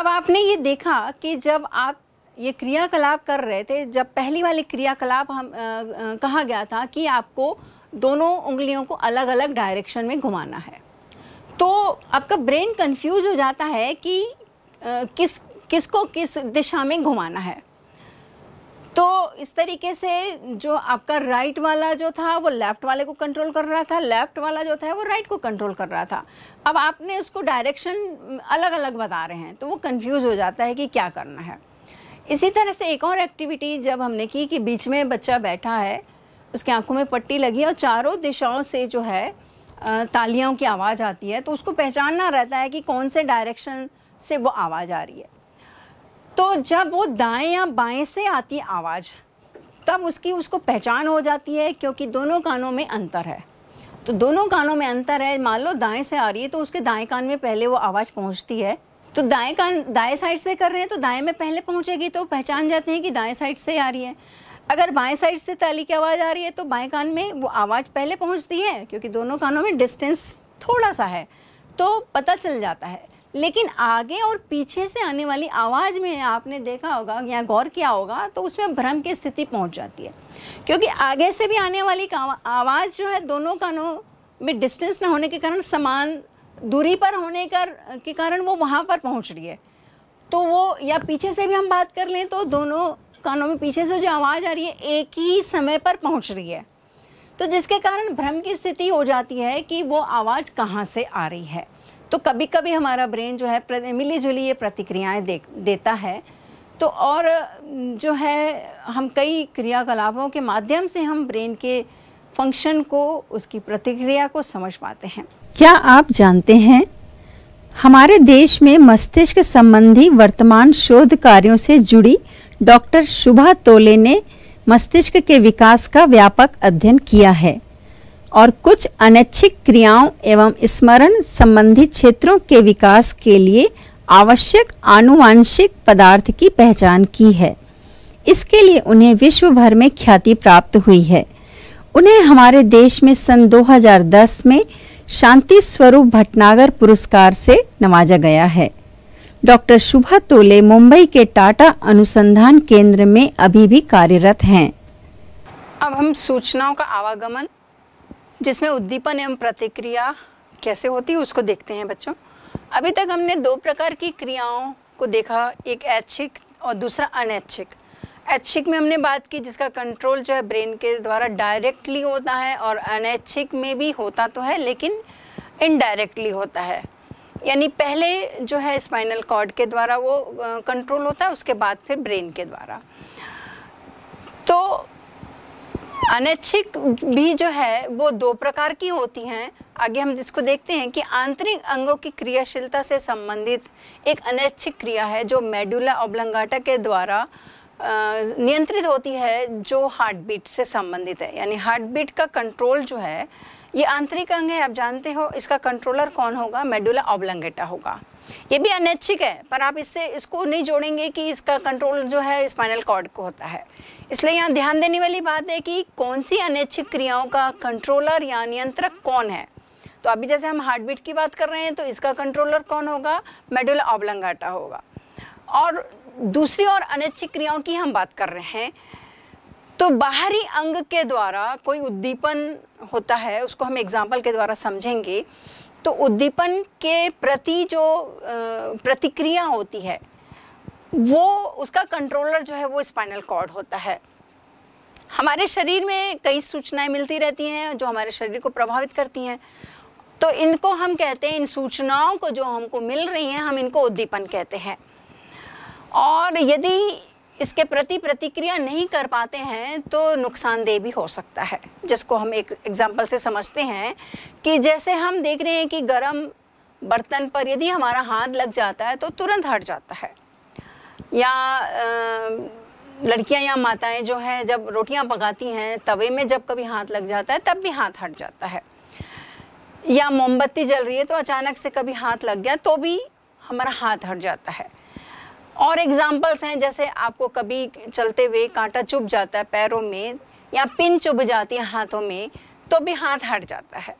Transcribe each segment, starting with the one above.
अब आपने ये देखा कि जब आप ये क्रियाकलाप कर रहे थे जब पहली वाली क्रियाकलाप हम आ, आ, कहा गया था कि आपको दोनों उंगलियों को अलग अलग डायरेक्शन में घुमाना है तो आपका ब्रेन कंफ्यूज हो जाता है कि आ, किस किसको किस दिशा में घुमाना है तो इस तरीके से जो आपका राइट वाला जो था वो लेफ्ट वाले को कंट्रोल कर रहा था लेफ्ट वाला जो था वो राइट को कंट्रोल कर रहा था अब आपने उसको डायरेक्शन अलग अलग बता रहे हैं तो वो कंफ्यूज हो जाता है कि क्या करना है इसी तरह से एक और एक्टिविटी जब हमने की कि बीच में बच्चा बैठा है उसकी आंखों में पट्टी लगी है और चारों दिशाओं से जो है तालियों की आवाज़ आती है तो उसको पहचानना रहता है कि कौन से डायरेक्शन से वो आवाज़ आ रही है तो जब वो दाएं या बाएं से आती आवाज़ तब उसकी उसको पहचान हो जाती है क्योंकि दोनों कानों में अंतर है तो दोनों कानों में अंतर है मान लो दाएं से आ रही है तो उसके दाएं कान में पहले वो आवाज़ पहुंचती है तो दाएं कान दाएं साइड से कर रहे हैं तो दाएं में पहले पहुंचेगी तो पहचान जाते हैं कि दाएं साइड से आ रही है अगर बाएं साइड से ताली की आवाज़ आ रही है तो बाएं कान में वो आवाज़ पहले पहुंचती है क्योंकि दोनों कानों में डिस्टेंस थोड़ा सा है तो पता चल जाता है लेकिन आगे और पीछे से आने वाली आवाज़ में आपने देखा होगा या गौर किया होगा तो उसमें भ्रम की स्थिति पहुंच जाती है क्योंकि आगे से भी आने वाली आवाज़ जो है दोनों कानों में डिस्टेंस ना होने के कारण समान दूरी पर होने कर के कारण वो वहाँ पर पहुँच रही है तो वो या पीछे से भी हम बात कर लें तो दोनों कानों में पीछे से जो आवाज़ आ रही है एक ही समय पर पहुँच रही है तो जिसके कारण भ्रम की स्थिति हो जाती है कि वो आवाज़ कहाँ से आ रही है तो कभी कभी हमारा ब्रेन जो है मिली जुली ये प्रतिक्रियाएँ दे देता है तो और जो है हम कई क्रियाकलापों के माध्यम से हम ब्रेन के फंक्शन को उसकी प्रतिक्रिया को समझ पाते हैं क्या आप जानते हैं हमारे देश में मस्तिष्क संबंधी वर्तमान शोध कार्यों से जुड़ी डॉक्टर शुभा तोले ने मस्तिष्क के विकास का व्यापक अध्ययन किया है और कुछ अनैच्छिक क्रियाओं एवं स्मरण संबंधी क्षेत्रों के विकास के लिए आवश्यक आनुवांशिक पदार्थ की पहचान की है इसके लिए उन्हें विश्व भर में ख्याति प्राप्त हुई है उन्हें हमारे देश में सन 2010 में शांति स्वरूप भटनागर पुरस्कार से नवाजा गया है डॉक्टर शुभा तोले मुंबई के टाटा अनुसंधान केंद्र में अभी भी कार्यरत हैं अब हम सूचनाओं का आवागमन जिसमें उद्दीपन एवं प्रतिक्रिया कैसे होती है उसको देखते हैं बच्चों अभी तक हमने दो प्रकार की क्रियाओं को देखा एक ऐच्छिक और दूसरा अनैच्छिक ऐच्छिक में हमने बात की जिसका कंट्रोल जो है ब्रेन के द्वारा डायरेक्टली होता है और अनैच्छिक में भी होता तो है लेकिन इनडायरेक्टली होता है यानी पहले जो है स्पाइनल कॉर्ड के द्वारा वो कंट्रोल होता है उसके बाद फिर ब्रेन के द्वारा तो अनैच्छिक भी जो है वो दो प्रकार की होती हैं आगे हम इसको देखते हैं कि आंतरिक अंगों की क्रियाशीलता से संबंधित एक अनैच्छिक क्रिया है जो मेडुला ओब्लंगाटा के द्वारा नियंत्रित होती है जो हार्ट बीट से संबंधित है यानी हार्ट बीट का कंट्रोल जो है ये आंतरिक अंग है आप जानते हो इसका कंट्रोलर कौन होगा मेडुला ओब्लंगेटा होगा ये भी अनैच्छिक है पर आप इससे इसको नहीं जोड़ेंगे कि इसका कंट्रोल जो है स्पाइनल कॉर्ड को होता है इसलिए यहाँ ध्यान देने वाली बात है कि कौन सी अनैच्छिक क्रियाओं का कंट्रोलर या नियंत्रक कौन है तो अभी जैसे हम हार्ट बीट की बात कर रहे हैं तो इसका कंट्रोलर कौन होगा मेडुल ऑबलंगाटा होगा और दूसरी और अनैच्छिक क्रियाओं की हम बात कर रहे हैं तो बाहरी अंग के द्वारा कोई उद्दीपन होता है उसको हम एग्जाम्पल के द्वारा समझेंगे तो उद्दीपन के प्रति जो प्रतिक्रिया होती है वो उसका कंट्रोलर जो है वो स्पाइनल कॉर्ड होता है हमारे शरीर में कई सूचनाएं मिलती रहती हैं जो हमारे शरीर को प्रभावित करती हैं तो इनको हम कहते हैं इन सूचनाओं को जो हमको मिल रही हैं हम इनको उद्दीपन कहते हैं और यदि इसके प्रति प्रतिक्रिया नहीं कर पाते हैं तो नुकसानदेह भी हो सकता है जिसको हम एक एग्जाम्पल से समझते हैं कि जैसे हम देख रहे हैं कि गर्म बर्तन पर यदि हमारा हाथ लग जाता है तो तुरंत हट जाता है या लड़कियां या माताएं जो हैं जब रोटियां पकाती हैं तवे में जब कभी हाथ लग जाता है तब भी हाथ हट जाता है या मोमबत्ती जल रही है तो अचानक से कभी हाथ लग गया तो भी हमारा हाथ हट जाता है और एग्जाम्पल्स हैं जैसे आपको कभी चलते हुए कांटा चुभ जाता है पैरों में या पिन चुभ जाती है हाथों में तो भी हाथ हट जाता है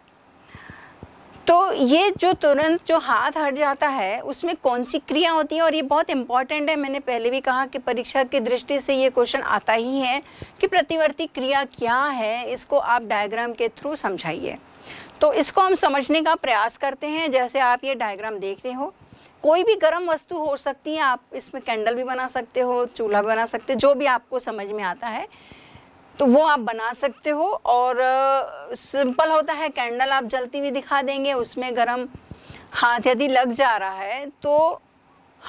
तो ये जो तुरंत जो हाथ हट जाता है उसमें कौन सी क्रिया होती है और ये बहुत इंपॉर्टेंट है मैंने पहले भी कहा कि परीक्षा की दृष्टि से ये क्वेश्चन आता ही है कि प्रतिवर्ती क्रिया क्या है इसको आप डायग्राम के थ्रू समझाइए तो इसको हम समझने का प्रयास करते हैं जैसे आप ये डायग्राम देख रहे हो कोई भी गर्म वस्तु हो सकती है आप इसमें कैंडल भी बना सकते हो चूल्हा भी बना सकते हो जो भी आपको समझ में आता है तो वो आप बना सकते हो और सिंपल होता है कैंडल आप जलती हुई दिखा देंगे उसमें गर्म हाथ यदि लग जा रहा है तो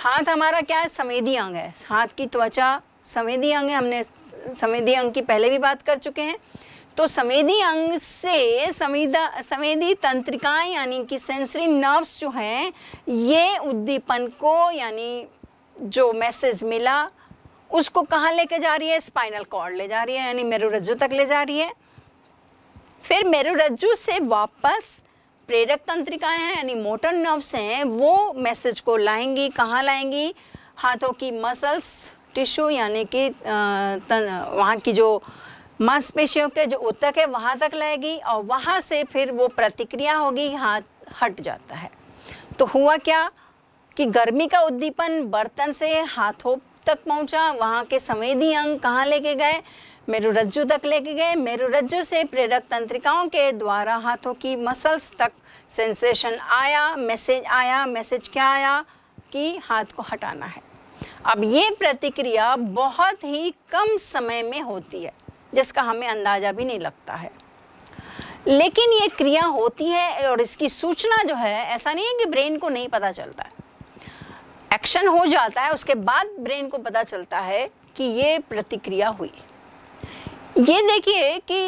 हाथ हमारा क्या है संवेदी अंग है हाथ की त्वचा संवेदी अंग है हमने संवेदी अंग की पहले भी बात कर चुके हैं तो समेदी अंग से समेदा समेदी तंत्रिकाएं यानी कि सेंसरी नर्व्स जो हैं ये उद्दीपन को यानी जो मैसेज मिला उसको कहाँ लेके जा रही है स्पाइनल कॉर्ड ले जा रही है यानी मेरुरज्जु तक ले जा रही है फिर मेरुरज्जु से वापस प्रेरक तंत्रिकाएं हैं यानी मोटर नर्व्स हैं वो मैसेज को लाएंगी कहाँ लाएंगी हाथों की मसल्स टिश्यू यानी कि वहाँ की जो मांसपेशियों के जो उत्तक है वहाँ तक लगेगी और वहाँ से फिर वो प्रतिक्रिया होगी हाथ हट जाता है तो हुआ क्या कि गर्मी का उद्दीपन बर्तन से हाथों तक पहुँचा वहाँ के संवेदी अंग कहाँ लेके गए मेरुरज्जु तक लेके गए मेरुरज्जु से प्रेरक तंत्रिकाओं के द्वारा हाथों की मसल्स तक सेंसेशन आया मैसेज आया मैसेज क्या आया कि हाथ को हटाना है अब ये प्रतिक्रिया बहुत ही कम समय में होती है जिसका हमें अंदाज़ा भी नहीं लगता है लेकिन ये क्रिया होती है और इसकी सूचना जो है ऐसा नहीं है कि ब्रेन को नहीं पता चलता एक्शन हो जाता है उसके बाद ब्रेन को पता चलता है कि ये प्रतिक्रिया हुई ये देखिए कि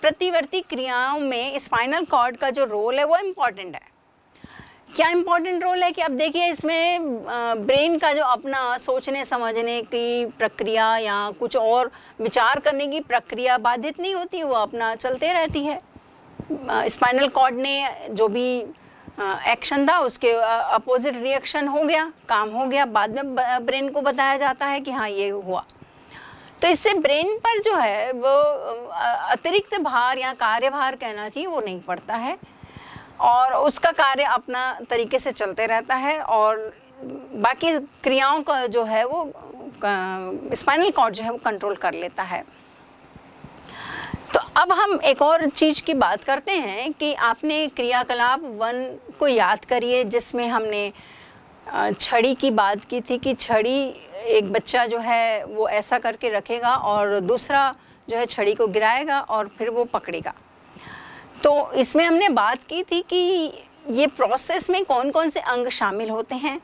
प्रतिवर्ती क्रियाओं में स्पाइनल कॉर्ड का जो रोल है वो इम्पॉर्टेंट है क्या इम्पोर्टेंट रोल है कि अब देखिए इसमें ब्रेन का जो अपना सोचने समझने की प्रक्रिया या कुछ और विचार करने की प्रक्रिया बाधित नहीं होती वो अपना चलते रहती है स्पाइनल कॉर्ड ने जो भी एक्शन था उसके अपोजिट रिएक्शन हो गया काम हो गया बाद में ब्रेन को बताया जाता है कि हाँ ये हुआ तो इससे ब्रेन पर जो है वो अतिरिक्त भार या कार्यभार कहना चाहिए वो नहीं पड़ता है और उसका कार्य अपना तरीके से चलते रहता है और बाकी क्रियाओं का जो है वो स्पाइनल कॉर्ड जो है वो कंट्रोल कर लेता है तो अब हम एक और चीज़ की बात करते हैं कि आपने क्रियाकलाप वन को याद करिए जिसमें हमने छड़ी की बात की थी कि छड़ी एक बच्चा जो है वो ऐसा करके रखेगा और दूसरा जो है छड़ी को गिराएगा और फिर वो पकड़ेगा तो इसमें हमने बात की थी कि ये प्रोसेस में कौन कौन से अंग शामिल होते हैं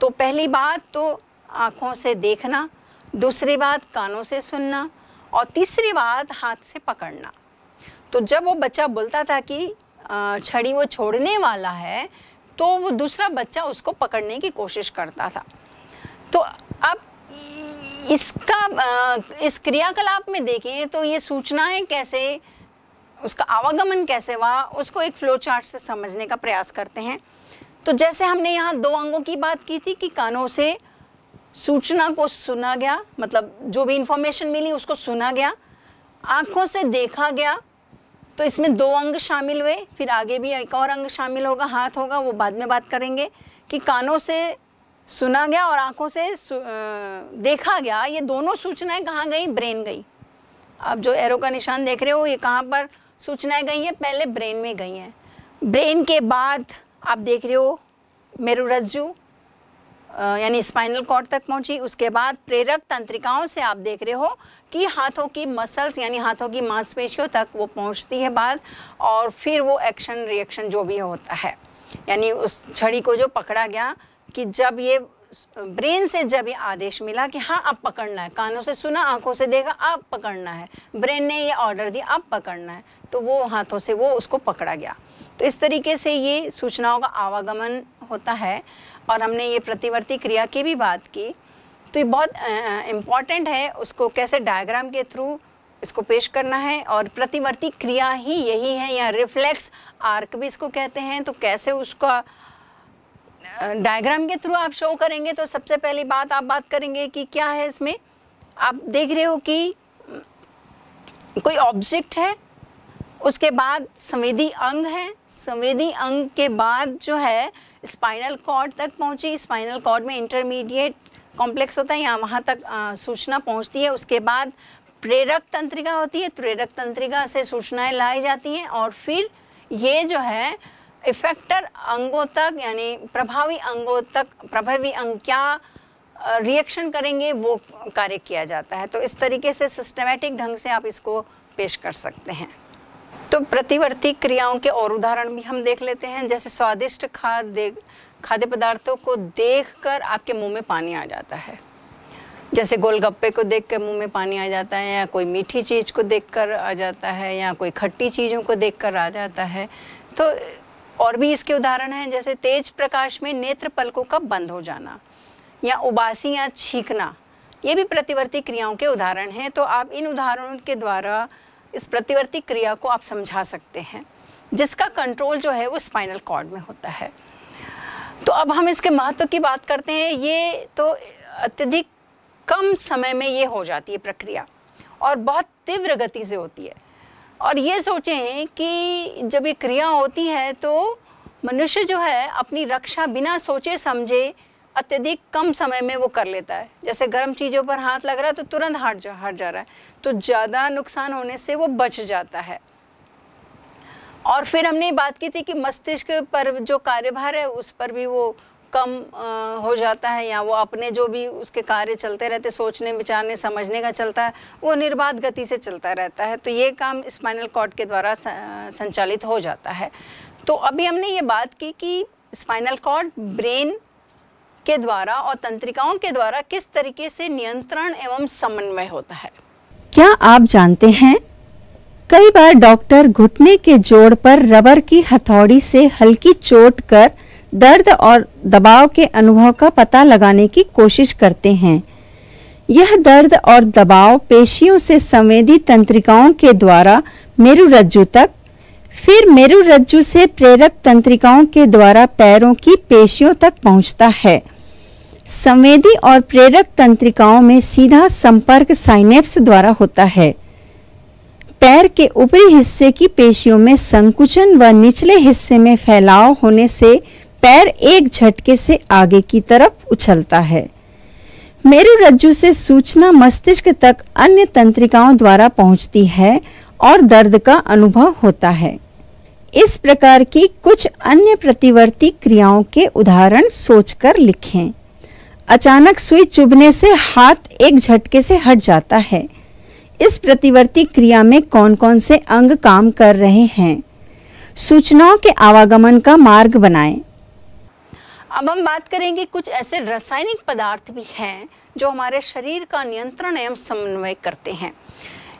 तो पहली बात तो आँखों से देखना दूसरी बात कानों से सुनना और तीसरी बात हाथ से पकड़ना तो जब वो बच्चा बोलता था कि छड़ी वो छोड़ने वाला है तो वो दूसरा बच्चा उसको पकड़ने की कोशिश करता था तो अब इसका इस क्रियाकलाप में देखें तो ये सूचनाएं कैसे उसका आवागमन कैसे हुआ उसको एक फ्लो चार्ट से समझने का प्रयास करते हैं तो जैसे हमने यहाँ दो अंगों की बात की थी कि कानों से सूचना को सुना गया मतलब जो भी इंफॉर्मेशन मिली उसको सुना गया आँखों से देखा गया तो इसमें दो अंग शामिल हुए फिर आगे भी एक और अंग शामिल होगा हाथ होगा वो बाद में बात करेंगे कि कानों से सुना गया और आँखों से देखा गया ये दोनों सूचनाएं कहाँ गई ब्रेन गई आप जो एरो का निशान देख रहे हो ये कहाँ पर सूचनाएं गई हैं पहले ब्रेन में गई हैं ब्रेन के बाद आप देख रहे हो रज्जू यानी स्पाइनल कॉर्ड तक पहुंची उसके बाद प्रेरक तंत्रिकाओं से आप देख रहे हो कि हाथों की मसल्स यानी हाथों की मांसपेशियों तक वो पहुंचती है बात और फिर वो एक्शन रिएक्शन जो भी होता है यानी उस छड़ी को जो पकड़ा गया कि जब ये ब्रेन से जब ये आदेश मिला कि हाँ अब पकड़ना है कानों से सुना आंखों से देखा अब पकड़ना है ब्रेन ने ये ऑर्डर दिया अब पकड़ना है तो वो हाथों से वो उसको पकड़ा गया तो इस तरीके से ये सूचनाओं का आवागमन होता है और हमने ये प्रतिवर्ती क्रिया की भी बात की तो ये बहुत इम्पॉर्टेंट है उसको कैसे डायग्राम के थ्रू इसको पेश करना है और प्रतिवर्ती क्रिया ही यही है या रिफ्लेक्स आर्क भी इसको कहते हैं तो कैसे उसका डायग्राम के थ्रू आप शो करेंगे तो सबसे पहली बात आप बात करेंगे कि क्या है इसमें आप देख रहे हो कि कोई ऑब्जेक्ट है उसके बाद संवेदी अंग है संवेदी अंग के बाद जो है स्पाइनल कॉर्ड तक पहुंची स्पाइनल कॉर्ड में इंटरमीडिएट कॉम्प्लेक्स होता है यहाँ वहाँ तक आ, सूचना पहुंचती है उसके बाद प्रेरक तंत्रिका होती है प्रेरक तंत्रिका से सूचनाएं लाई जाती हैं और फिर ये जो है इफेक्टर अंगों तक यानी प्रभावी अंगों तक प्रभावी अंग क्या रिएक्शन करेंगे वो कार्य किया जाता है तो इस तरीके से सिस्टमेटिक ढंग से आप इसको पेश कर सकते हैं तो प्रतिवर्ती क्रियाओं के और उदाहरण भी हम देख लेते हैं जैसे स्वादिष्ट खाद्य खाद्य पदार्थों को देखकर आपके मुंह में पानी आ जाता है जैसे गोलगप्पे को देख कर मुँह में पानी आ जाता है या कोई मीठी चीज़ को देख कर आ जाता है या कोई खट्टी चीज़ों को देख कर आ जाता है तो और भी इसके उदाहरण हैं जैसे तेज प्रकाश में नेत्र पलकों का बंद हो जाना या उबासी या छींकना ये भी प्रतिवर्ती क्रियाओं के उदाहरण हैं तो आप इन उदाहरणों के द्वारा इस प्रतिवर्ती क्रिया को आप समझा सकते हैं जिसका कंट्रोल जो है वो स्पाइनल कॉर्ड में होता है तो अब हम इसके महत्व की बात करते हैं ये तो अत्यधिक कम समय में ये हो जाती है प्रक्रिया और बहुत तीव्र गति से होती है और ये सोचें कि जब ये क्रिया होती है तो मनुष्य जो है अपनी रक्षा बिना सोचे समझे अत्यधिक कम समय में वो कर लेता है जैसे गर्म चीज़ों पर हाथ लग रहा है तो तुरंत हट जा हट जा रहा है तो ज़्यादा नुकसान होने से वो बच जाता है और फिर हमने बात की थी कि मस्तिष्क पर जो कार्यभार है उस पर भी वो कम हो जाता है या वो अपने जो भी उसके कार्य चलते रहते सोचने विचारने समझने का चलता है वो निर्बाध गति से चलता रहता है तो ये काम स्पाइनल कॉर्ड के द्वारा संचालित हो जाता है तो अभी हमने ये बात की कि स्पाइनल कॉर्ड ब्रेन के द्वारा और तंत्रिकाओं के द्वारा किस तरीके से नियंत्रण एवं समन्वय होता है क्या आप जानते हैं कई बार डॉक्टर घुटने के जोड़ पर रबर की हथौड़ी से हल्की चोट कर दर्द और दबाव के अनुभव का पता लगाने की कोशिश करते हैं यह दर्द और दबाव पेशियों से संवेदी तंत्रिकाओं के द्वारा मेरुरज्जु तक फिर मेरु रज्जु से प्रेरक तंत्रिकाओं के द्वारा पैरों की पेशियों तक पहुंचता है संवेदी और प्रेरक तंत्रिकाओं में सीधा संपर्क साइनेप्स द्वारा होता है पैर के ऊपरी हिस्से की पेशियों में संकुचन व निचले हिस्से में फैलाव होने से पैर एक झटके से आगे की तरफ उछलता है मेरु रज्जु से सूचना मस्तिष्क तक अन्य तंत्रिकाओं द्वारा पहुंचती है और दर्द का अनुभव होता है इस प्रकार की कुछ अन्य प्रतिवर्ती क्रियाओं के उदाहरण सोचकर लिखें अचानक सुई चुभने से हाथ एक झटके से हट जाता है इस प्रतिवर्ती क्रिया में कौन कौन से अंग काम कर रहे हैं सूचनाओं के आवागमन का मार्ग बनाएं। अब हम बात करेंगे कुछ ऐसे रासायनिक पदार्थ भी हैं जो हमारे शरीर का नियंत्रण एवं समन्वय करते हैं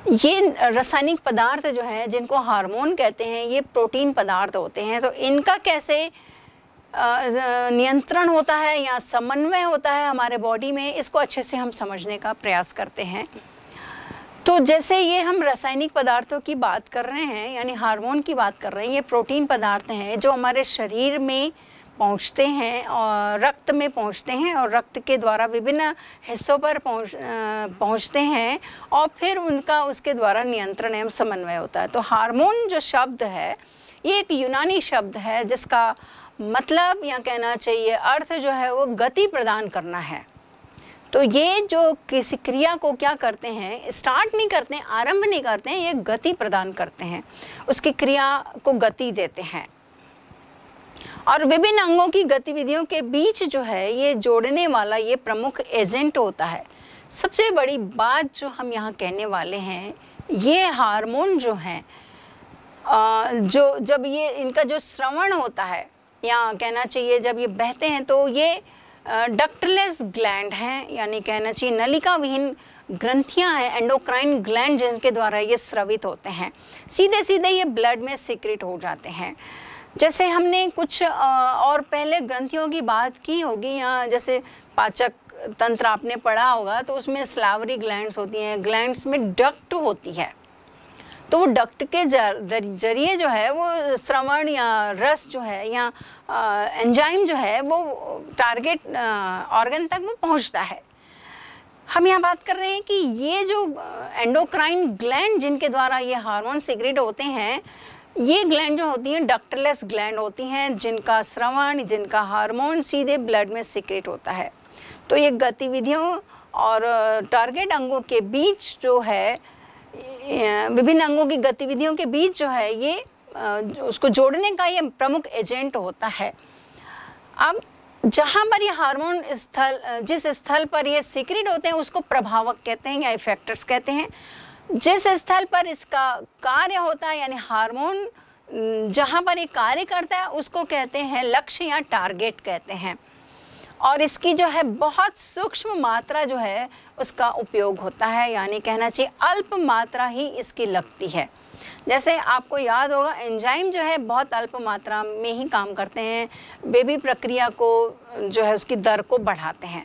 ये रासायनिक पदार्थ जो है जिनको हार्मोन कहते हैं ये प्रोटीन पदार्थ होते हैं तो इनका कैसे नियंत्रण होता है या समन्वय होता है हमारे बॉडी में इसको अच्छे से हम समझने का प्रयास करते हैं तो जैसे ये हम रासायनिक पदार्थों की बात कर रहे हैं यानी हार्मोन की बात कर रहे हैं ये प्रोटीन पदार्थ हैं जो हमारे शरीर में पहुंचते हैं और रक्त में पहुंचते हैं और रक्त के द्वारा विभिन्न हिस्सों पर पहुंच पहुंचते हैं और फिर उनका उसके द्वारा नियंत्रण एवं समन्वय होता है तो हार्मोन जो शब्द है ये एक यूनानी शब्द है जिसका मतलब या कहना चाहिए अर्थ जो है वो गति प्रदान करना है तो ये जो किसी क्रिया को क्या करते हैं स्टार्ट नहीं करते आरंभ नहीं करते हैं ये गति प्रदान करते हैं उसकी क्रिया को गति देते हैं और विभिन्न अंगों की गतिविधियों के बीच जो है ये जोड़ने वाला ये प्रमुख एजेंट होता है सबसे बड़ी बात जो हम यहाँ कहने वाले हैं ये हार्मोन जो हैं जो जब ये इनका जो श्रवण होता है या कहना चाहिए जब ये बहते हैं तो ये डक्टलेस ग्लैंड हैं यानी कहना चाहिए नलिका विहीन ग्रंथियां हैं एंडोक्राइन ग्लैंड जिनके द्वारा ये स्रवित होते हैं सीधे सीधे ये ब्लड में सिक्रिट हो जाते हैं जैसे हमने कुछ और पहले ग्रंथियों की बात की होगी या जैसे पाचक तंत्र आपने पढ़ा होगा तो उसमें स्लावरी ग्लैंड्स होती हैं ग्लैंड्स में डक्ट होती है तो वो डक्ट के जरिए जो है वो श्रवण या रस जो है या एंजाइम जो है वो टारगेट ऑर्गन तक वो पहुंचता है हम यहाँ बात कर रहे हैं कि ये जो एंडोक्राइन ग्लैंड जिनके द्वारा ये हार्मोन सिगरेट होते हैं ये ग्लैंड जो होती हैं डक्टलेस ग्लैंड होती हैं जिनका श्रवण जिनका हार्मोन सीधे ब्लड में सिक्रेट होता है तो ये गतिविधियों और टारगेट अंगों के बीच जो है विभिन्न अंगों की गतिविधियों के बीच जो है ये उसको जोड़ने का ये प्रमुख एजेंट होता है अब जहाँ पर ये हार्मोन स्थल जिस स्थल पर ये सीक्रेट होते हैं उसको प्रभावक कहते हैं या इफेक्टर्स कहते हैं जिस स्थल पर इसका कार्य होता है यानी हार्मोन जहाँ पर ये कार्य करता है उसको कहते हैं लक्ष्य या टारगेट कहते हैं और इसकी जो है बहुत सूक्ष्म मात्रा जो है उसका उपयोग होता है यानी कहना चाहिए अल्प मात्रा ही इसकी लगती है जैसे आपको याद होगा एंजाइम जो है बहुत अल्प मात्रा में ही काम करते हैं बेबी प्रक्रिया को जो है उसकी दर को बढ़ाते हैं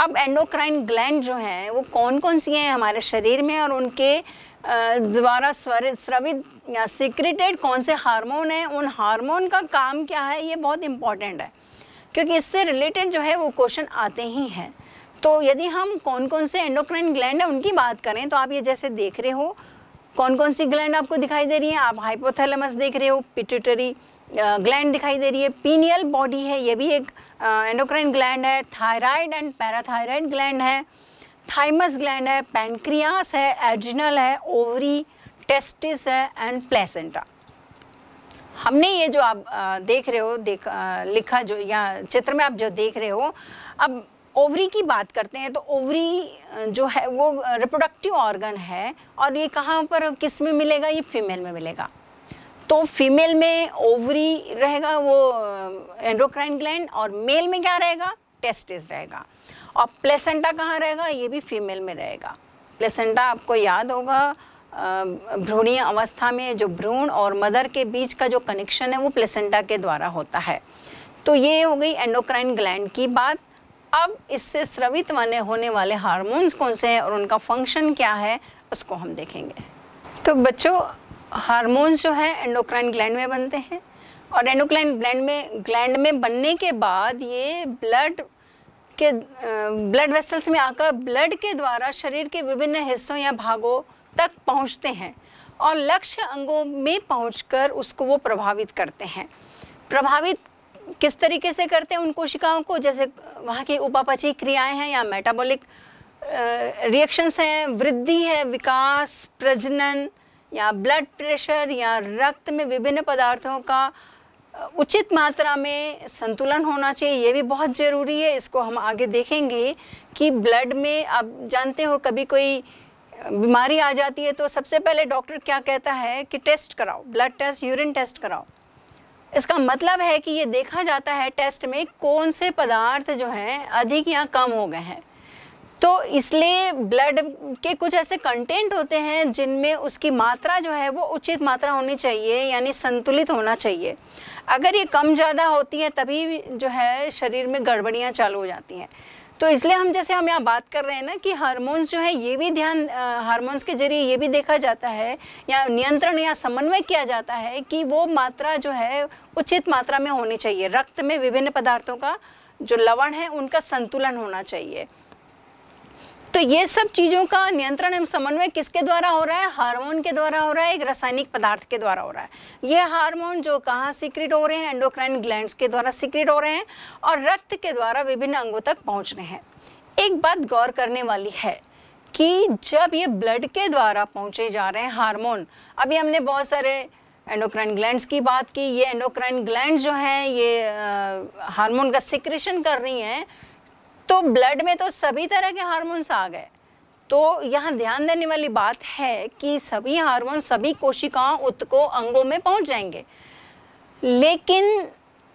अब एंडोक्राइन ग्लैंड जो हैं वो कौन कौन सी हैं हमारे शरीर में और उनके द्वारा स्वर स्रवित या सिक्रेटेड कौन से हार्मोन हैं उन हार्मोन का काम क्या है ये बहुत इम्पॉर्टेंट है क्योंकि इससे रिलेटेड जो है वो क्वेश्चन आते ही हैं तो यदि हम कौन कौन से एंडोक्राइन ग्लैंड है उनकी बात करें तो आप ये जैसे देख रहे हो कौन कौन सी ग्लैंड आपको दिखाई दे रही है आप हाइपोथैलेमस देख रहे हो पिट्यूटरी ग्लैंड दिखाई दे रही है पीनियल बॉडी है ये भी एक एंडोक्राइन ग्लैंड है थायराइड एंड पैराथायराइड ग्लैंड है थाइमस ग्लैंड है पैनक्रियास है एड्रिनल है ओवरी टेस्टिस है एंड प्लेसेंटा हमने ये जो आप देख रहे हो देख लिखा जो या चित्र में आप जो देख रहे हो अब ओवरी की बात करते हैं तो ओवरी जो है वो रिप्रोडक्टिव ऑर्गन है और ये कहाँ पर किस में मिलेगा ये फीमेल में मिलेगा तो फीमेल में ओवरी रहेगा वो एंड्रोक्राइन ग्लैंड और मेल में क्या रहेगा टेस्टिस रहेगा और प्लेसेंटा कहाँ रहेगा ये भी फीमेल में रहेगा प्लेसेंटा आपको याद होगा भ्रूणीय अवस्था में जो भ्रूण और मदर के बीच का जो कनेक्शन है वो प्लेसेंटा के द्वारा होता है तो ये हो गई एंडोक्राइन ग्लैंड की बात अब इससे स्रवित वाले होने वाले हार्मोन्स कौन से हैं और उनका फंक्शन क्या है उसको हम देखेंगे तो बच्चों हार्मोन्स जो है एंडोक्राइन ग्लैंड में बनते हैं और एंडोक्राइन ग्लैंड में ग्लैंड में बनने के बाद ये ब्लड के ब्लड वेसल्स में आकर ब्लड के द्वारा शरीर के विभिन्न हिस्सों या भागों तक पहुंचते हैं और लक्ष्य अंगों में पहुंचकर उसको वो प्रभावित करते हैं प्रभावित किस तरीके से करते हैं उन कोशिकाओं को जैसे वहाँ की उपापची क्रियाएं हैं या मेटाबॉलिक रिएक्शंस हैं वृद्धि है विकास प्रजनन या ब्लड प्रेशर या रक्त में विभिन्न पदार्थों का उचित मात्रा में संतुलन होना चाहिए ये भी बहुत ज़रूरी है इसको हम आगे देखेंगे कि ब्लड में आप जानते हो कभी कोई बीमारी आ जाती है तो सबसे पहले डॉक्टर क्या कहता है कि टेस्ट कराओ ब्लड टेस्ट यूरिन टेस्ट कराओ इसका मतलब है कि ये देखा जाता है टेस्ट में कौन से पदार्थ जो हैं अधिक या कम हो गए हैं तो इसलिए ब्लड के कुछ ऐसे कंटेंट होते हैं जिनमें उसकी मात्रा जो है वो उचित मात्रा होनी चाहिए यानी संतुलित होना चाहिए अगर ये कम ज़्यादा होती है तभी जो है शरीर में गड़बड़ियाँ चालू हो जाती हैं तो इसलिए हम जैसे हम यहाँ बात कर रहे हैं ना कि हार्मोन्स जो है ये भी ध्यान हार्मोन्स के जरिए ये भी देखा जाता है या नियंत्रण या समन्वय किया जाता है कि वो मात्रा जो है उचित मात्रा में होनी चाहिए रक्त में विभिन्न पदार्थों का जो लवण है उनका संतुलन होना चाहिए तो ये सब चीज़ों का नियंत्रण एवं समन्वय किसके द्वारा हो रहा है हार्मोन के द्वारा हो रहा है एक रासायनिक पदार्थ के द्वारा हो रहा है ये हार्मोन जो कहाँ सीक्रेट हो रहे हैं एंडोक्राइन ग्लैंड्स के द्वारा सीक्रेट हो रहे हैं और रक्त के द्वारा विभिन्न अंगों तक पहुँच रहे हैं एक बात गौर करने वाली है कि जब ये ब्लड के द्वारा पहुँचे जा रहे हैं हार्मोन अभी हमने बहुत सारे एंडोक्राइन ग्लैंड्स की बात की ये एंडोक्राइन ग्लैंड जो हैं ये हार्मोन का सिक्रेशन कर रही हैं तो ब्लड में तो सभी तरह के हार्मोन्स आ गए तो यहाँ ध्यान देने वाली बात है कि सभी हार्मोन सभी कोशिकाओं उत्को अंगों में पहुँच जाएंगे लेकिन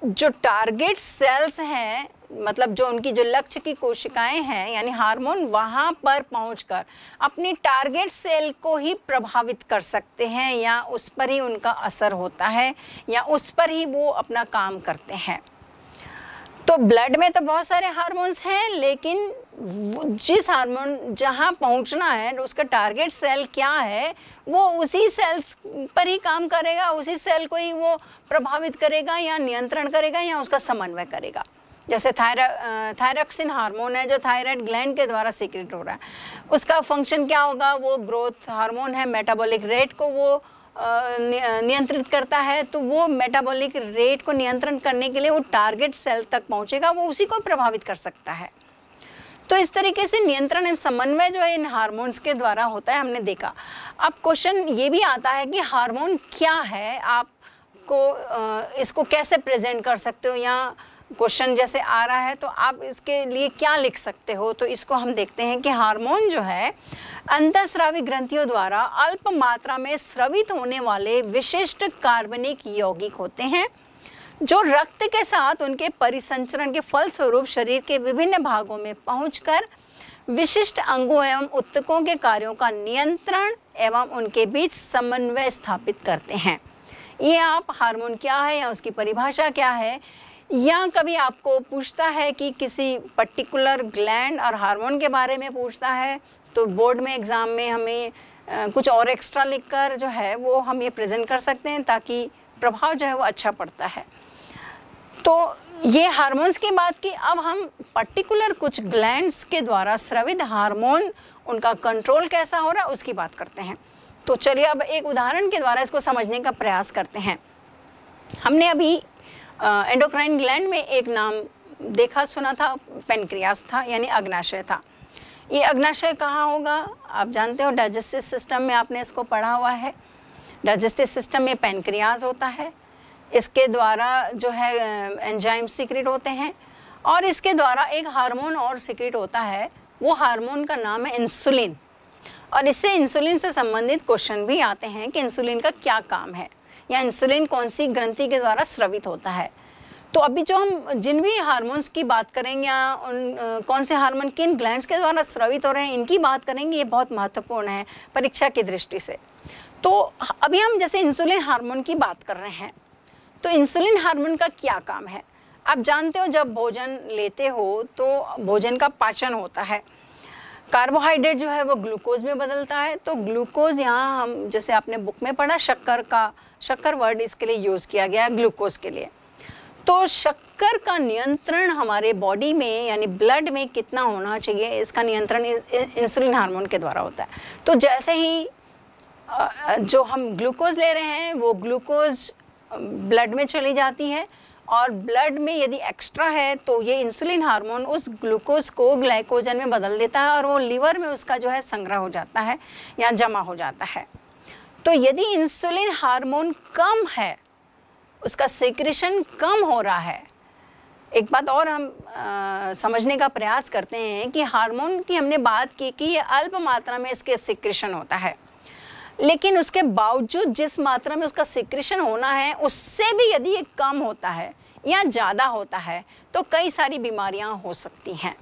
जो टारगेट सेल्स हैं मतलब जो उनकी जो लक्ष्य की कोशिकाएं हैं यानी हार्मोन वहां पर पहुंचकर अपनी टारगेट सेल को ही प्रभावित कर सकते हैं या उस पर ही उनका असर होता है या उस पर ही वो अपना काम करते हैं तो ब्लड में तो बहुत सारे हार्मोन्स हैं लेकिन जिस हार्मोन जहाँ पहुँचना है उसका टारगेट सेल क्या है वो उसी सेल्स पर ही काम करेगा उसी सेल को ही वो प्रभावित करेगा या नियंत्रण करेगा या उसका समन्वय करेगा जैसे थायरॉक्सिन हार्मोन है जो थायराइड ग्लैंड के द्वारा सीक्रेट हो रहा है उसका फंक्शन क्या होगा वो ग्रोथ हार्मोन है मेटाबॉलिक रेट को वो नियंत्रित करता है तो वो मेटाबॉलिक रेट को नियंत्रण करने के लिए वो टारगेट सेल तक पहुंचेगा वो उसी को प्रभावित कर सकता है तो इस तरीके से नियंत्रण एवं समन्वय जो है इन हार्मोन्स के द्वारा होता है हमने देखा अब क्वेश्चन ये भी आता है कि हार्मोन क्या है आप को इसको कैसे प्रेजेंट कर सकते हो या क्वेश्चन जैसे आ रहा है तो आप इसके लिए क्या लिख सकते हो तो इसको हम देखते हैं कि हार्मोन जो है अंतर स्रावी ग्रंथियों द्वारा अल्प मात्रा में स्रवित होने वाले विशिष्ट कार्बनिक यौगिक होते हैं जो रक्त के साथ उनके परिसंचरण के फलस्वरूप शरीर के विभिन्न भागों में पहुंचकर विशिष्ट अंगों एवं उत्तकों के कार्यों का नियंत्रण एवं उनके बीच समन्वय स्थापित करते हैं ये आप हार्मोन क्या है या उसकी परिभाषा क्या है या कभी आपको पूछता है कि किसी पर्टिकुलर ग्लैंड और हार्मोन के बारे में पूछता है तो बोर्ड में एग्ज़ाम में हमें कुछ और एक्स्ट्रा लिखकर जो है वो हम ये प्रेजेंट कर सकते हैं ताकि प्रभाव जो है वो अच्छा पड़ता है तो ये हार्मोन्स की बात की अब हम पर्टिकुलर कुछ ग्लैंड्स के द्वारा स्रवित हार्मोन उनका कंट्रोल कैसा हो रहा है उसकी बात करते हैं तो चलिए अब एक उदाहरण के द्वारा इसको समझने का प्रयास करते हैं हमने अभी एंडोक्राइन ग्लैंड में एक नाम देखा सुना था पेनक्रियास था यानी अग्नाशय था ये अग्नाशय कहाँ होगा आप जानते हो डाइजेस्टिव सिस्टम में आपने इसको पढ़ा हुआ है डाइजेस्टिव सिस्टम में पेनक्रियाज होता है इसके द्वारा जो है एंजाइम सीक्रेट होते हैं और इसके द्वारा एक हार्मोन और सीक्रेट होता है वो हार्मोन का नाम है इंसुलिन और इससे इंसुलिन से संबंधित क्वेश्चन भी आते हैं कि इंसुलिन का क्या काम है या इंसुलिन कौन सी ग्रंथि के द्वारा स्रवित होता है तो अभी जो हम जिन भी हारमोन्स की बात करेंगे या उन कौन से हारमोन किन ग्लैंड्स के द्वारा स्रवित हो रहे हैं इनकी बात करेंगे ये बहुत महत्वपूर्ण है परीक्षा की दृष्टि से तो अभी हम जैसे इंसुलिन हार्मोन की बात कर रहे हैं तो इंसुलिन हार्मोन का क्या काम है आप जानते हो जब भोजन लेते हो तो भोजन का पाचन होता है कार्बोहाइड्रेट जो है वो ग्लूकोज में बदलता है तो ग्लूकोज यहाँ हम जैसे आपने बुक में पढ़ा शक्कर का शक्कर वर्ड इसके लिए यूज़ किया गया है ग्लूकोज के लिए तो शक्कर का नियंत्रण हमारे बॉडी में यानी ब्लड में कितना होना चाहिए इसका नियंत्रण इंसुलिन हार्मोन के द्वारा होता है तो जैसे ही जो हम ग्लूकोज ले रहे हैं वो ग्लूकोज ब्लड में चली जाती है और ब्लड में यदि एक्स्ट्रा है तो ये इंसुलिन हार्मोन उस ग्लूकोज को ग्लाइकोजन में बदल देता है और वो लीवर में उसका जो है संग्रह हो जाता है या जमा हो जाता है तो यदि इंसुलिन हार्मोन कम है उसका सिक्रेशन कम हो रहा है एक बात और हम आ, समझने का प्रयास करते हैं कि हार्मोन की हमने बात की कि ये अल्प मात्रा में इसके सिक्रेशन होता है लेकिन उसके बावजूद जिस मात्रा में उसका सिक्रेशन होना है उससे भी यदि ये कम होता है या ज़्यादा होता है तो कई सारी बीमारियाँ हो सकती हैं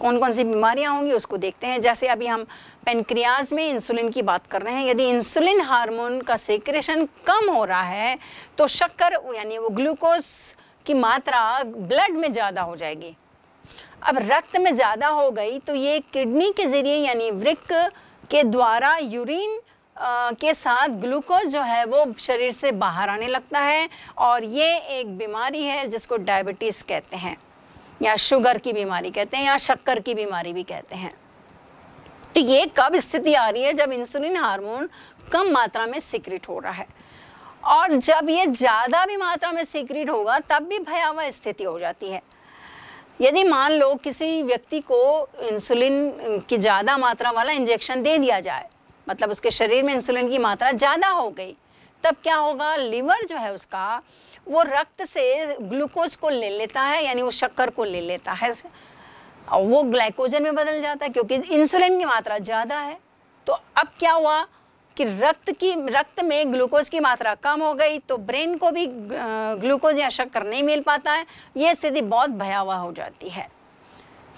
कौन कौन सी बीमारियाँ होंगी उसको देखते हैं जैसे अभी हम पेनक्रियाज में इंसुलिन की बात कर रहे हैं यदि इंसुलिन हार्मोन का सेक्रेशन कम हो रहा है तो शक्कर यानी वो ग्लूकोज की मात्रा ब्लड में ज़्यादा हो जाएगी अब रक्त में ज़्यादा हो गई तो ये किडनी के ज़रिए यानी वृक्क के द्वारा यूरिन के साथ ग्लूकोज जो है वो शरीर से बाहर आने लगता है और ये एक बीमारी है जिसको डायबिटीज़ कहते हैं या शुगर की बीमारी कहते हैं या शक्कर की बीमारी भी कहते हैं तो ये कब स्थिति आ रही है जब इंसुलिन हार्मोन कम मात्रा में सिक्रेट हो रहा है और जब ये ज़्यादा भी मात्रा में सिक्रेट होगा तब भी भयावह स्थिति हो जाती है यदि मान लो किसी व्यक्ति को इंसुलिन की ज़्यादा मात्रा वाला इंजेक्शन दे दिया जाए मतलब उसके शरीर में इंसुलिन की मात्रा ज़्यादा हो गई तब क्या होगा लीवर जो है उसका वो रक्त से ग्लूकोज को ले लेता है यानी वो शक्कर को ले लेता है और वो ग्लाइकोजन में बदल जाता है क्योंकि इंसुलिन की मात्रा ज़्यादा है तो अब क्या हुआ कि रक्त की रक्त में ग्लूकोज की मात्रा कम हो गई तो ब्रेन को भी ग्लूकोज या शक्कर नहीं मिल पाता है ये स्थिति बहुत भयावह हो जाती है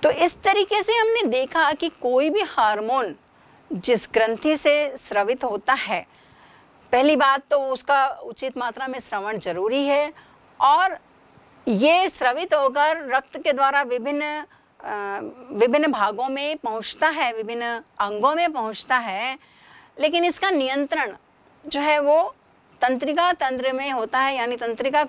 तो इस तरीके से हमने देखा कि कोई भी हार्मोन जिस ग्रंथि से श्रवित होता है पहली बात तो उसका उचित मात्रा में श्रवण जरूरी है और ये श्रवित होकर रक्त के द्वारा विभिन्न विभिन्न भागों में पहुंचता है विभिन्न अंगों में पहुंचता है लेकिन इसका नियंत्रण जो है वो तंत्रिका तंत्र में होता है यानी तंत्रिका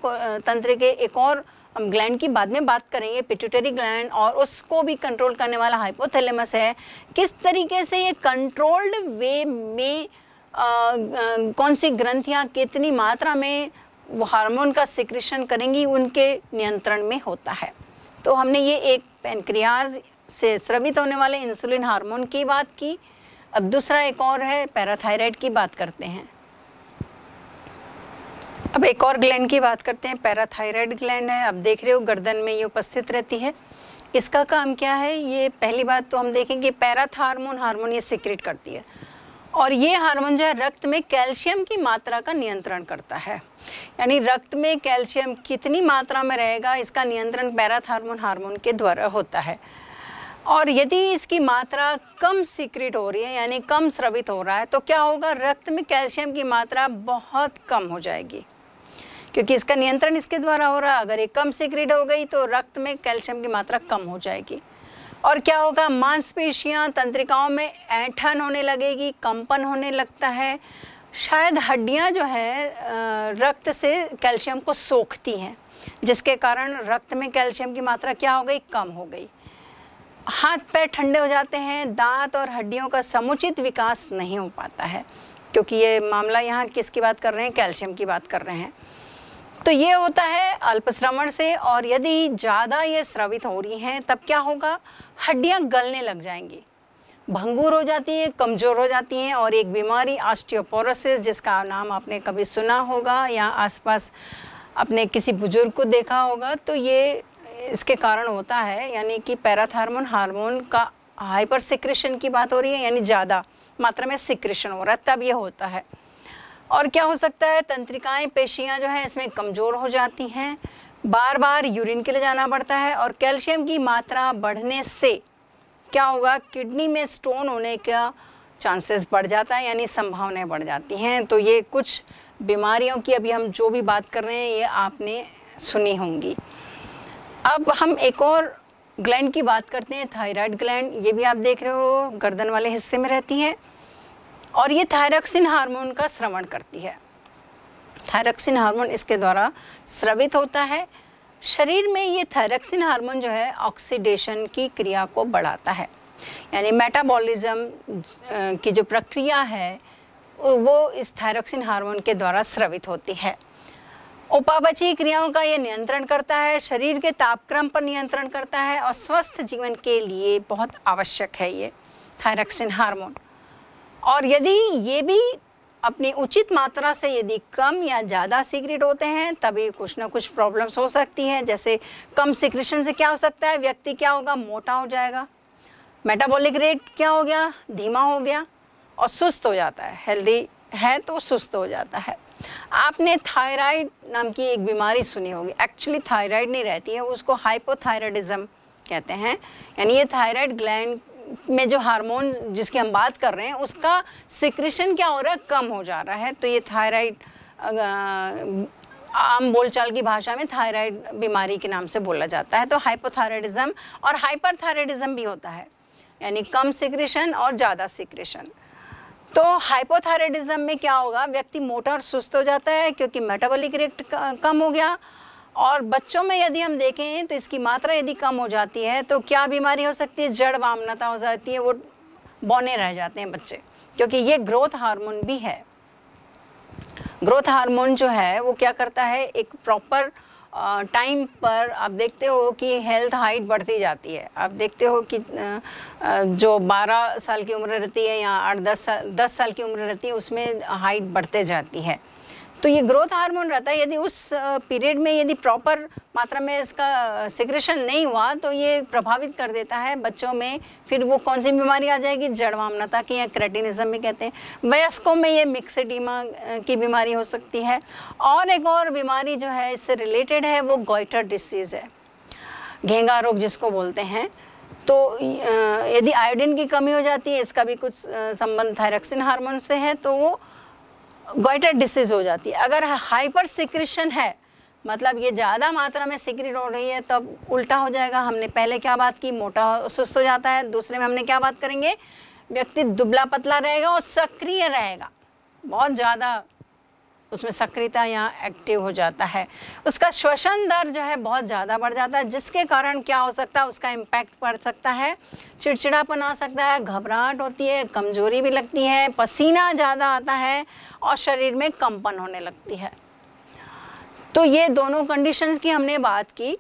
तंत्र के एक और हम ग्लैंड की बाद में बात करेंगे पिट्यूटरी ग्लैंड और उसको भी कंट्रोल करने वाला हाइपोथैलेमस है किस तरीके से ये कंट्रोल्ड वे में आ, आ, कौन सी ग्रंथियाँ कितनी मात्रा में वो हार्मोन का सिक्रेशन करेंगी उनके नियंत्रण में होता है तो हमने ये एक पेनक्रियाज से स्रवित होने वाले इंसुलिन हार्मोन की बात की अब दूसरा एक और है पैराथायराइड की बात करते हैं अब एक और ग्लैंड की बात करते हैं पैराथायराइड ग्लैंड है आप देख रहे हो गर्दन में ये उपस्थित रहती है इसका काम क्या है ये पहली बात तो हम देखें कि पैराथार्मोन हार्मोन ये सिक्रेट करती है और ये हार्मोन जो है रक्त में कैल्शियम की मात्रा का नियंत्रण करता है यानी रक्त में कैल्शियम कितनी मात्रा में रहेगा इसका नियंत्रण पैराथार्मोन हार्मोन के द्वारा होता है और यदि इसकी मात्रा कम सीक्रेट हो रही है यानी कम स्रवित हो रहा है तो क्या होगा रक्त में कैल्शियम की मात्रा बहुत कम हो जाएगी क्योंकि इसका नियंत्रण इसके द्वारा हो रहा अगर ये कम सीक्रेट हो गई तो रक्त में कैल्शियम की मात्रा कम हो जाएगी और क्या होगा मांसपेशियां तंत्रिकाओं में ऐठन होने लगेगी कंपन होने लगता है शायद हड्डियां जो है रक्त से कैल्शियम को सोखती हैं जिसके कारण रक्त में कैल्शियम की मात्रा क्या हो गई कम हो गई हाथ पैर ठंडे हो जाते हैं दांत और हड्डियों का समुचित विकास नहीं हो पाता है क्योंकि ये मामला यहाँ किसकी बात कर रहे हैं कैल्शियम की बात कर रहे हैं तो ये होता है अल्पश्रवण से और यदि ज़्यादा ये स्रवित हो रही हैं तब क्या होगा हड्डियाँ गलने लग जाएंगी भंगूर हो जाती हैं कमज़ोर हो जाती हैं और एक बीमारी आस्टियोपोरोसिस जिसका नाम आपने कभी सुना होगा या आसपास अपने किसी बुजुर्ग को देखा होगा तो ये इसके कारण होता है यानी कि पैराथार्मोन हार्मोन का हाइपर सिक्रेशन की बात हो रही है यानी ज़्यादा मात्रा में सिक्रेशन हो रहा है तब ये होता है और क्या हो सकता है तंत्रिकाएं पेशियां जो हैं इसमें कमज़ोर हो जाती हैं बार बार यूरिन के लिए जाना पड़ता है और कैल्शियम की मात्रा बढ़ने से क्या होगा किडनी में स्टोन होने का चांसेस बढ़ जाता है यानी संभावनाएं बढ़ जाती हैं तो ये कुछ बीमारियों की अभी हम जो भी बात कर रहे हैं ये आपने सुनी होंगी अब हम एक और ग्लैंड की बात करते हैं थायराइड ग्लैंड ये भी आप देख रहे हो गर्दन वाले हिस्से में रहती है और ये थायरॉक्सिन हार्मोन का श्रवण करती है थायरॉक्सिन हार्मोन इसके द्वारा स्रवित होता है शरीर में ये थायरॉक्सिन हार्मोन जो है ऑक्सीडेशन की क्रिया को बढ़ाता है यानी मेटाबॉलिज्म की जो प्रक्रिया है वो इस थायरॉक्सिन हार्मोन के द्वारा स्रवित होती है उपापचयी क्रियाओं का ये नियंत्रण करता है शरीर के तापक्रम पर नियंत्रण करता है और स्वस्थ जीवन के लिए बहुत आवश्यक है ये थायरॉक्सिन हार्मोन और यदि ये भी अपनी उचित मात्रा से यदि कम या ज़्यादा सिगरेट होते हैं तभी कुछ ना कुछ प्रॉब्लम्स हो सकती हैं जैसे कम सिक्रेशन से क्या हो सकता है व्यक्ति क्या होगा मोटा हो जाएगा मेटाबॉलिक रेट क्या हो गया धीमा हो गया और सुस्त हो जाता है हेल्दी है तो सुस्त हो जाता है आपने थायराइड नाम की एक बीमारी सुनी होगी एक्चुअली थायराइड नहीं रहती है उसको हाइपोथायराइडिज्म कहते हैं यानी ये थायराइड ग्लैंड में जो हार्मोन जिसकी हम बात कर रहे हैं उसका सिक्रेशन क्या हो रहा है कम हो जा रहा है तो ये थायराइड आम बोलचाल की भाषा में थायराइड बीमारी के नाम से बोला जाता है तो हाइपोथायराइडिज्म और हाइपरथायराइडिज्म भी होता है यानी कम सिक्रेशन और ज़्यादा सिक्रेशन तो हाइपोथायराइडिज्म में क्या होगा व्यक्ति मोटा और सुस्त हो जाता है क्योंकि मेटाबॉलिक रेट कम हो गया और बच्चों में यदि हम देखें तो इसकी मात्रा यदि कम हो जाती है तो क्या बीमारी हो सकती है जड़ वामनता हो जाती है वो बौने रह जाते हैं बच्चे क्योंकि ये ग्रोथ हार्मोन भी है ग्रोथ हार्मोन जो है वो क्या करता है एक प्रॉपर टाइम पर आप देखते हो कि हेल्थ हाइट बढ़ती जाती है आप देखते हो कि जो 12 साल की उम्र रहती है या 8 10 साल दस साल की उम्र रहती है उसमें हाइट बढ़ते जाती है तो ये ग्रोथ हार्मोन रहता है यदि उस पीरियड में यदि प्रॉपर मात्रा में इसका सिक्रेशन नहीं हुआ तो ये प्रभावित कर देता है बच्चों में फिर वो कौन सी बीमारी आ जाएगी जड़वामनता की या क्रेटिनिज्म भी कहते हैं वयस्कों में ये मिक्सडीमा की बीमारी हो सकती है और एक और बीमारी जो है इससे रिलेटेड है वो गोइटर डिसीज़ है घेंगा रोग जिसको बोलते हैं तो यदि आयोडीन की कमी हो जाती है इसका भी कुछ संबंध थायरक्सिन हार्मोन से है तो वो गोइटर डिसीज हो जाती है अगर हाइपर सिक्रिशन है मतलब ये ज़्यादा मात्रा में सिक्रिट हो रही है तब उल्टा हो जाएगा हमने पहले क्या बात की मोटा सुस्त हो जाता है दूसरे में हमने क्या बात करेंगे व्यक्ति दुबला पतला रहेगा और सक्रिय रहेगा बहुत ज़्यादा उसमें सक्रियता यहाँ एक्टिव हो जाता है उसका श्वसन दर जो है बहुत ज़्यादा बढ़ जाता है जिसके कारण क्या हो सकता है उसका इम्पैक्ट पड़ सकता है चिड़चिड़ापन आ सकता है घबराहट होती है कमजोरी भी लगती है पसीना ज़्यादा आता है और शरीर में कंपन होने लगती है तो ये दोनों कंडीशंस की हमने बात की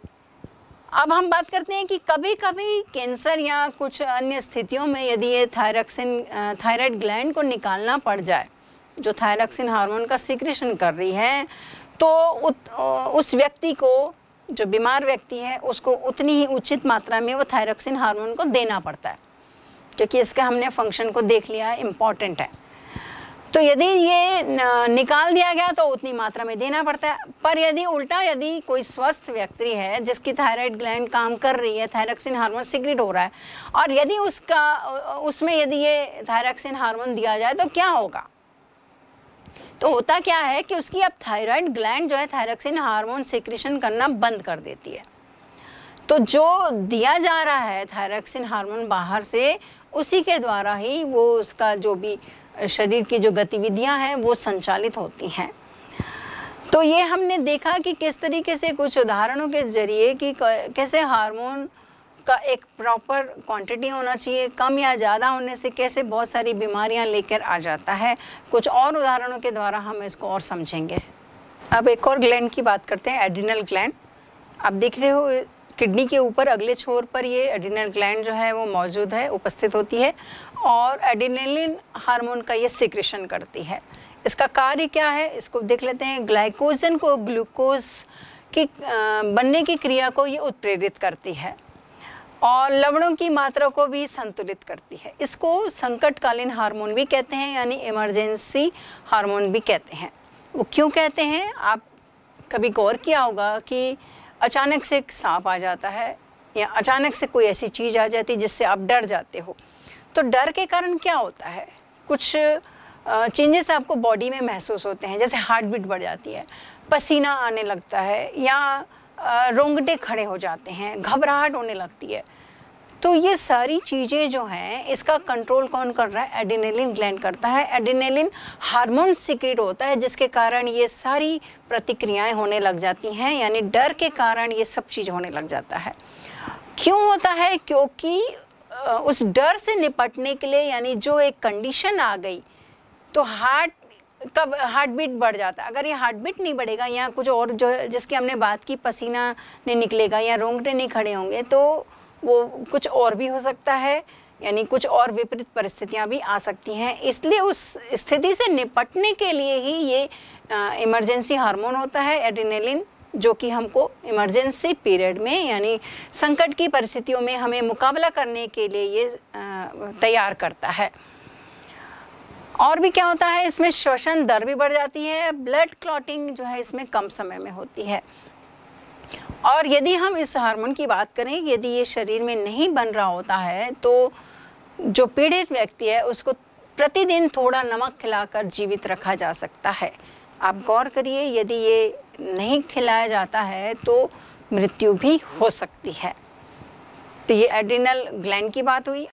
अब हम बात करते हैं कि कभी कभी कैंसर या कुछ अन्य स्थितियों में यदि ये थायरक्सिन थायराइड ग्लैंड को निकालना पड़ जाए जो थायरॉक्सिन हार्मोन का सिक्रेशन कर रही है तो उस व्यक्ति को जो बीमार व्यक्ति है उसको उतनी ही उचित मात्रा में वो थायरॉक्सिन हार्मोन को देना पड़ता है क्योंकि इसका हमने फंक्शन को देख लिया है इम्पॉर्टेंट है तो यदि ये निकाल दिया गया तो उतनी मात्रा में देना पड़ता है पर यदि उल्टा यदि कोई स्वस्थ व्यक्ति है जिसकी थायराइड ग्लैंड काम कर रही है थायरॉक्सिन हार्मोन सिक्रेट हो रहा है और यदि उसका उसमें यदि ये थायरॉक्सिन हार्मोन दिया जाए तो क्या होगा तो होता क्या है कि उसकी अब थायराइड ग्लैंड जो है थायरक्सिन हार्मोन सिक्रेशन करना बंद कर देती है तो जो दिया जा रहा है थायरक्सिन हार्मोन बाहर से उसी के द्वारा ही वो उसका जो भी शरीर की जो गतिविधियां हैं वो संचालित होती हैं तो ये हमने देखा कि किस तरीके से कुछ उदाहरणों के जरिए कि कैसे हार्मोन का एक प्रॉपर क्वांटिटी होना चाहिए कम या ज़्यादा होने से कैसे बहुत सारी बीमारियां लेकर आ जाता है कुछ और उदाहरणों के द्वारा हम इसको और समझेंगे अब एक और ग्लैंड की बात करते हैं एडिनल ग्लैंड आप देख रहे हो किडनी के ऊपर अगले छोर पर ये एडिनल ग्लैंड जो है वो मौजूद है उपस्थित होती है और एडिनलिन हार्मोन का ये सिक्रेशन करती है इसका कार्य क्या है इसको देख लेते हैं ग्लाइकोजन को ग्लूकोज की बनने की क्रिया को ये उत्प्रेरित करती है और लवणों की मात्रा को भी संतुलित करती है इसको संकटकालीन हार्मोन भी कहते हैं यानी इमरजेंसी हार्मोन भी कहते हैं वो क्यों कहते हैं आप कभी गौर किया होगा कि अचानक से एक सांप आ जाता है या अचानक से कोई ऐसी चीज़ आ जाती है जिससे आप डर जाते हो तो डर के कारण क्या होता है कुछ चेंजेस आपको बॉडी में महसूस होते हैं जैसे हार्ट बीट बढ़ जाती है पसीना आने लगता है या रोंगटे खड़े हो जाते हैं घबराहट होने लगती है तो ये सारी चीज़ें जो हैं इसका कंट्रोल कौन कर रहा है एडिनेलिन ग्लैंड करता है एडिनेलिन हार्मोन सीक्रेट होता है जिसके कारण ये सारी प्रतिक्रियाएं होने लग जाती हैं यानी डर के कारण ये सब चीज़ होने लग जाता है क्यों होता है क्योंकि उस डर से निपटने के लिए यानी जो एक कंडीशन आ गई तो हार्ट कब हार्ट बीट बढ़ जाता है अगर ये हार्ट बीट नहीं बढ़ेगा या कुछ और जो जिसकी हमने बात की पसीना नहीं निकलेगा या रोंगटे नहीं खड़े होंगे तो वो कुछ और भी हो सकता है यानी कुछ और विपरीत परिस्थितियां भी आ सकती हैं इसलिए उस स्थिति से निपटने के लिए ही ये इमरजेंसी हार्मोन होता है एडिनेलिन जो कि हमको इमरजेंसी पीरियड में यानी संकट की परिस्थितियों में हमें मुकाबला करने के लिए ये तैयार करता है और भी क्या होता है इसमें श्वसन दर भी बढ़ जाती है ब्लड क्लॉटिंग जो है इसमें कम समय में होती है और यदि हम इस हार्मोन की बात करें यदि ये शरीर में नहीं बन रहा होता है तो जो पीड़ित व्यक्ति है उसको प्रतिदिन थोड़ा नमक खिलाकर जीवित रखा जा सकता है आप गौर करिए यदि ये नहीं खिलाया जाता है तो मृत्यु भी हो सकती है तो ये एड्रिनल ग्लैंड की बात हुई